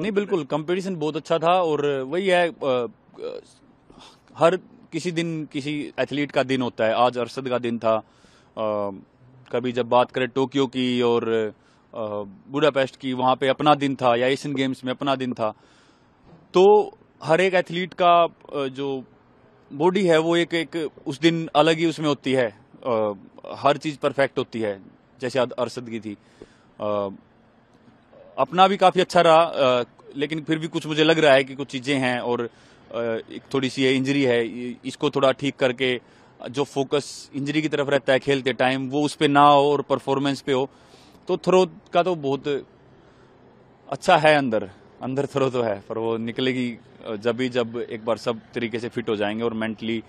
नहीं बिल्कुल कंपटीशन बहुत अच्छा था और वही है हर किसी दिन किसी एथलीट का दिन होता है आज अरशद का दिन था कभी जब बात करें टोक्यो की और बुडापेस्ट की वहाँ पे अपना दिन था या एशियन गेम्स में अपना दिन था तो हर एक एथलीट का जो बॉडी है वो एक एक उस दिन अलग ही उसमें होती है हर चीज़ परफेक्ट होती है जैसे अरसद की थी अपना भी काफी अच्छा रहा लेकिन फिर भी कुछ मुझे लग रहा है कि कुछ चीजें हैं और एक थोड़ी सी इंजरी है इसको थोड़ा ठीक करके जो फोकस इंजरी की तरफ रहता है खेलते टाइम वो उस पर ना हो और परफॉर्मेंस पे हो तो थ्रो का तो बहुत अच्छा है अंदर अंदर थ्रो तो है पर वो निकलेगी जब भी जब एक बार सब तरीके से फिट हो जाएंगे और मेंटली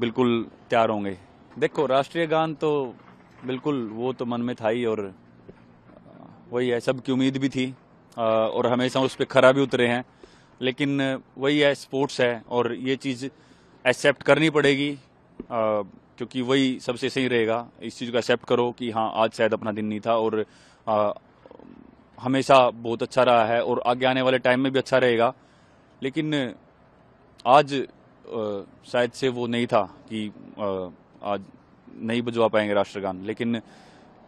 बिल्कुल तैयार होंगे देखो राष्ट्रीय गान तो बिल्कुल वो तो मन में था ही और वही है सबकी उम्मीद भी थी और हमेशा उस पर खरा भी उतरे हैं लेकिन वही है स्पोर्ट्स है और ये चीज़ एक्सेप्ट करनी पड़ेगी क्योंकि वही सबसे सही रहेगा इस चीज़ को एक्सेप्ट करो कि हाँ आज शायद अपना दिन नहीं था और आ, हमेशा बहुत अच्छा रहा है और आगे आने वाले टाइम में भी अच्छा रहेगा लेकिन आज शायद से वो नहीं था कि आ, आज नहीं बजवा पाएंगे राष्ट्रगान लेकिन